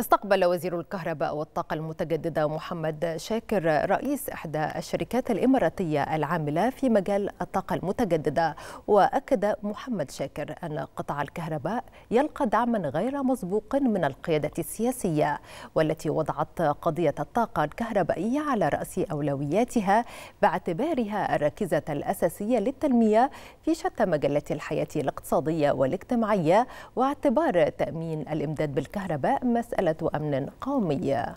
استقبل وزير الكهرباء والطاقة المتجددة محمد شاكر رئيس إحدى الشركات الإماراتية العاملة في مجال الطاقة المتجددة وأكد محمد شاكر أن قطاع الكهرباء يلقى دعما غير مسبوق من القيادة السياسية والتي وضعت قضية الطاقة الكهربائية على رأس أولوياتها باعتبارها الركيزة الأساسية للتنمية في شتى مجالات الحياة الاقتصادية والاجتماعية واعتبار تأمين الإمداد بالكهرباء مسألة وكالة أمن قومية